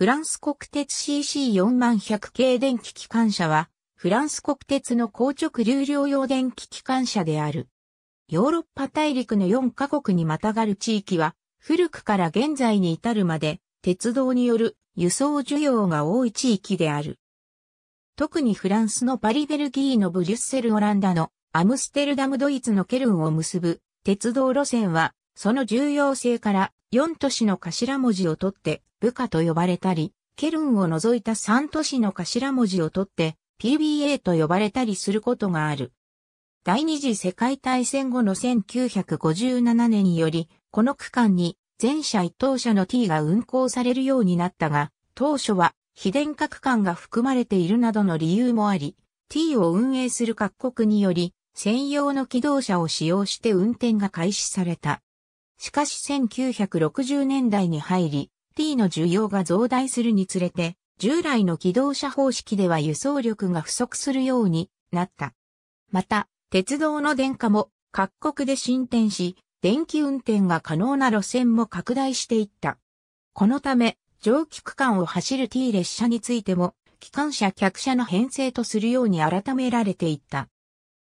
フランス国鉄 c c 4 1 0 0系電気機関車は、フランス国鉄の硬直流量用電気機関車である。ヨーロッパ大陸の4カ国にまたがる地域は、古くから現在に至るまで、鉄道による輸送需要が多い地域である。特にフランスのパリベルギーのブリュッセルオランダのアムステルダムドイツのケルンを結ぶ鉄道路線は、その重要性から4都市の頭文字を取って部下と呼ばれたり、ケルンを除いた三都市の頭文字を取って PBA と呼ばれたりすることがある。第二次世界大戦後の1957年により、この区間に全社一等車の T が運行されるようになったが、当初は非電化区間が含まれているなどの理由もあり、T を運営する各国により、専用の機動車を使用して運転が開始された。しかし1960年代に入り、T の需要が増大するにつれて、従来の機動車方式では輸送力が不足するようになった。また、鉄道の電化も各国で進展し、電気運転が可能な路線も拡大していった。このため、蒸気区間を走る T 列車についても、機関車客車の編成とするように改められていった。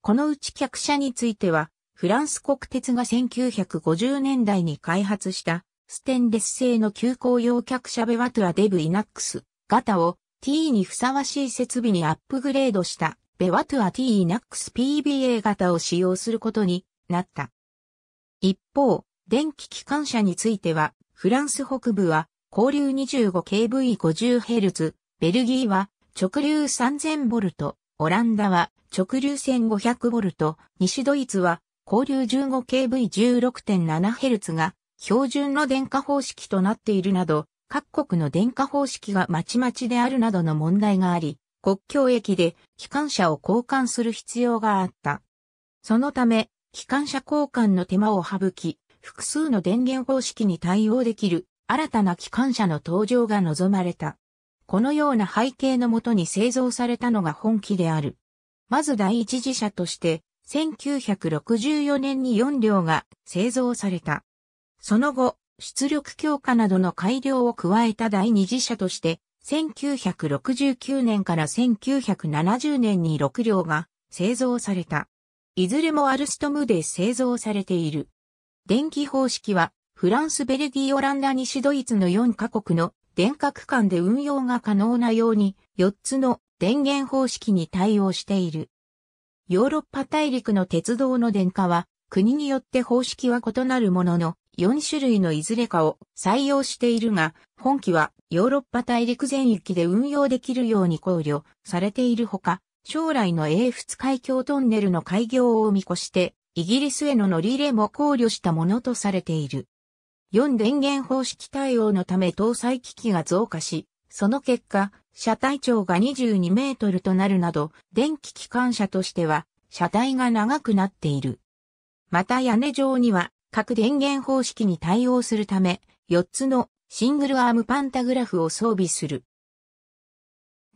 このうち客車については、フランス国鉄が1950年代に開発したステンレス製の急行用客車ベワトゥアデブイナックス型を T にふさわしい設備にアップグレードしたベワトゥア T イナックス PBA 型を使用することになった。一方、電気機関車については、フランス北部は、交流 25kV50Hz、ベルギーは直流 3000V、オランダは直流 1500V、西ドイツは交流 15kV16.7Hz が標準の電化方式となっているなど、各国の電化方式がまちまちであるなどの問題があり、国境駅で機関車を交換する必要があった。そのため、機関車交換の手間を省き、複数の電源方式に対応できる新たな機関車の登場が望まれた。このような背景のもとに製造されたのが本気である。まず第一次車として、1964年に4両が製造された。その後、出力強化などの改良を加えた第二次車として、1969年から1970年に6両が製造された。いずれもアルストムで製造されている。電気方式は、フランス、ベルギー、オランダ、西ドイツの4カ国の電化区間で運用が可能なように、4つの電源方式に対応している。ヨーロッパ大陸の鉄道の電化は、国によって方式は異なるものの、4種類のいずれかを採用しているが、本機はヨーロッパ大陸全域で運用できるように考慮されているほか、将来の英仏海峡トンネルの開業を見越して、イギリスへの乗り入れも考慮したものとされている。4電源方式対応のため搭載機器が増加し、その結果、車体長が22メートルとなるなど、電気機関車としては、車体が長くなっている。また屋根上には各電源方式に対応するため、4つのシングルアームパンタグラフを装備する。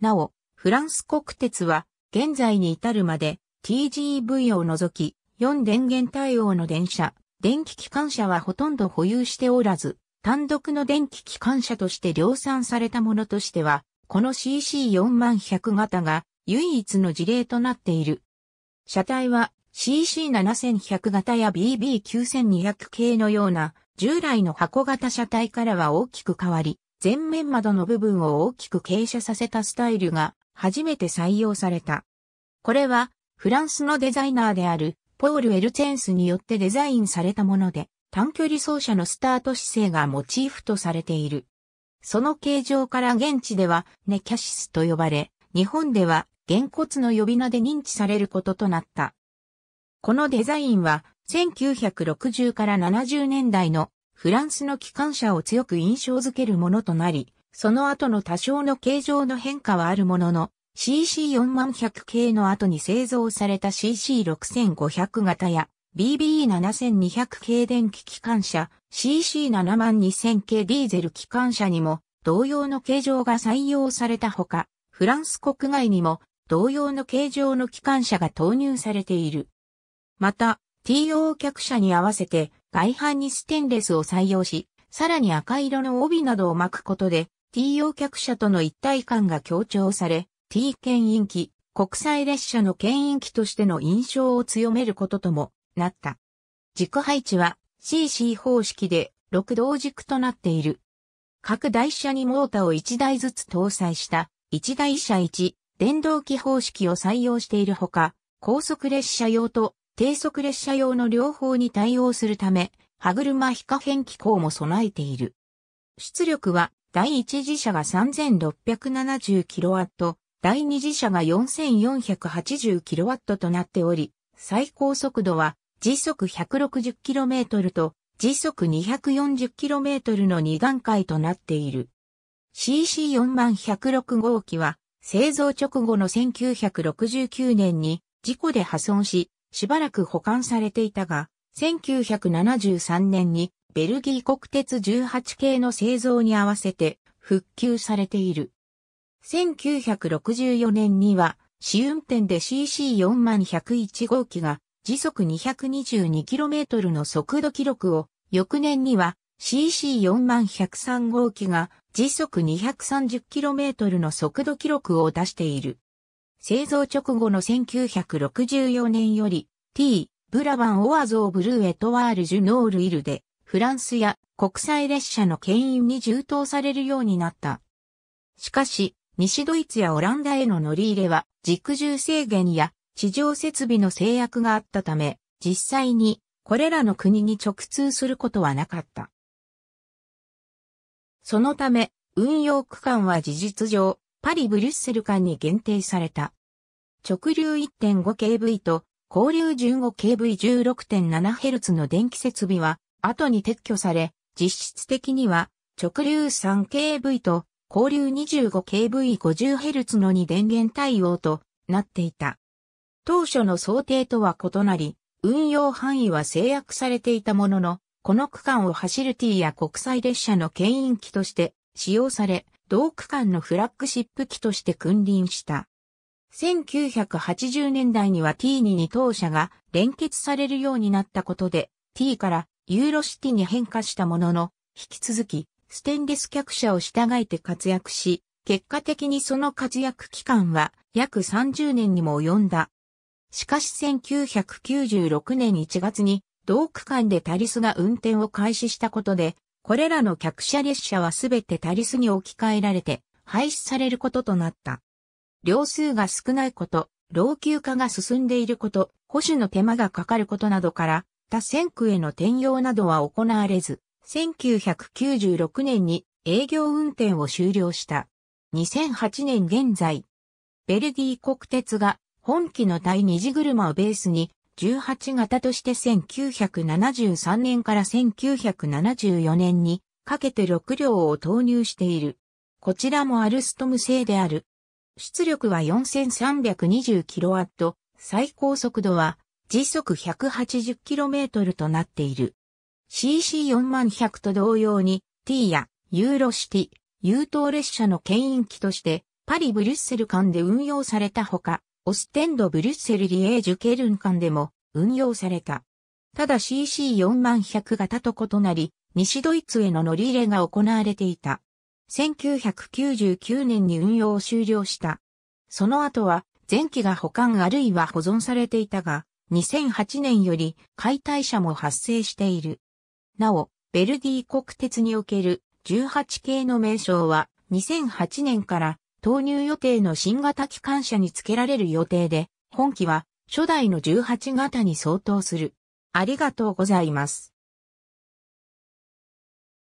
なお、フランス国鉄は現在に至るまで TGV を除き4電源対応の電車、電気機関車はほとんど保有しておらず、単独の電気機関車として量産されたものとしては、この c c 4 1 0 0型が唯一の事例となっている。車体は CC7100 型や BB9200 系のような従来の箱型車体からは大きく変わり、前面窓の部分を大きく傾斜させたスタイルが初めて採用された。これはフランスのデザイナーであるポール・エルチェンスによってデザインされたもので、短距離走車のスタート姿勢がモチーフとされている。その形状から現地ではネキャシスと呼ばれ、日本では原骨の呼び名で認知されることとなった。このデザインは1960から70年代のフランスの機関車を強く印象づけるものとなり、その後の多少の形状の変化はあるものの、CC4100 系の後に製造された CC6500 型や BBE7200 系電気機関車 CC72000 系ディーゼル機関車にも同様の形状が採用されたほか、フランス国外にも同様の形状の機関車が投入されている。また、TO 客車に合わせて外反にステンレスを採用し、さらに赤色の帯などを巻くことで、TO 客車との一体感が強調され、T 牽引機、国際列車の牽引機としての印象を強めることともなった。軸配置は CC 方式で6同軸となっている。各台車にモータを1台ずつ搭載した1台車1電動機方式を採用しているほか、高速列車用と低速列車用の両方に対応するため、歯車非可変機構も備えている。出力は第1次車が 3670kW、第2次車が 4480kW となっており、最高速度は時速 160km と時速 240km の2段階となっている。CC41106 号機は製造直後の1969年に事故で破損し、しばらく保管されていたが、1973年にベルギー国鉄18系の製造に合わせて復旧されている。1964年には試運転で c c 4 1 0 1号機が時速 222km の速度記録を、翌年には c c 4 1 0 3号機が時速 230km の速度記録を出している。製造直後の1964年より、T、ブラバン・オアゾー・ブルー・エトワール・ジュノール・イルで、フランスや国際列車の牽引に充当されるようになった。しかし、西ドイツやオランダへの乗り入れは、軸重制限や地上設備の制約があったため、実際にこれらの国に直通することはなかった。そのため、運用区間は事実上、パリ・ブリュッセル間に限定された。直流 1.5kV と交流 15kV16.7Hz の電気設備は後に撤去され、実質的には直流 3kV と交流 25kV50Hz の2電源対応となっていた。当初の想定とは異なり、運用範囲は制約されていたものの、この区間を走る T や国際列車の牽引機として使用され、同区間のフラッグシップ機として君臨した。1980年代には T2 に当社が連結されるようになったことで T からユーロシティに変化したものの、引き続きステンレス客車を従えて活躍し、結果的にその活躍期間は約30年にも及んだ。しかし1996年1月に同区間でタリスが運転を開始したことでこれらの客車列車はすべてタリスに置き換えられて廃止されることとなった。両数が少ないこと、老朽化が進んでいること、保守の手間がかかることなどから、他線区への転用などは行われず、1996年に営業運転を終了した。2008年現在、ベルギー国鉄が本機の第二次車をベースに18型として1973年から1974年にかけて6両を投入している。こちらもアルストム製である。出力は 4320kW、最高速度は時速 180km となっている。CC4100 と同様に T やユーロシティ、優等列車の牽引機としてパリ・ブリュッセル間で運用されたほか、オステンド・ブリュッセル・リエージュ・ケルン間でも運用された。ただ c c 4 1 0 0型と異なり、西ドイツへの乗り入れが行われていた。1999年に運用を終了した。その後は、前期が保管あるいは保存されていたが、2008年より解体者も発生している。なお、ベルディ国鉄における18系の名称は2008年から投入予定の新型機関車に付けられる予定で、本機は初代の18型に相当する。ありがとうございます。